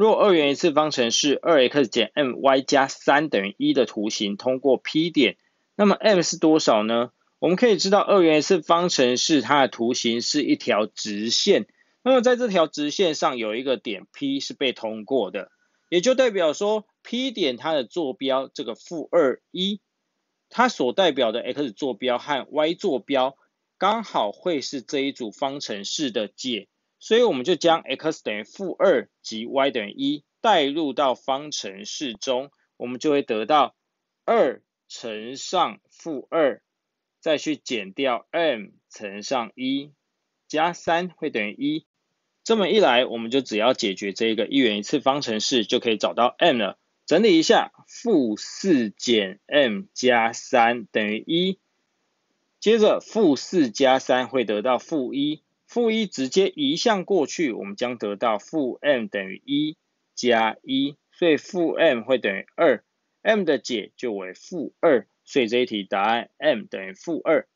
若二元一次方程式二 x 减 m y 加三等于一的图形通过 P 点，那么 m 是多少呢？我们可以知道二元一次方程式它的图形是一条直线，那么在这条直线上有一个点 P 是被通过的，也就代表说 P 点它的坐标这个负二一，它所代表的 x 坐标和 y 坐标刚好会是这一组方程式的解。所以我们就将 x 等于负二及 y 等于一代入到方程式中，我们就会得到二乘上负二，再去减掉 m 乘上一加三会等于一。这么一来，我们就只要解决这个一元一次方程式，就可以找到 m 了。整理一下，负四减 m 加三等于一，接着负四加三会得到负一。负一直接移项过去，我们将得到负 m 等于一加一，所以负 m 会等于二，m 的解就为负二，所以这一题答案 m 等于负二。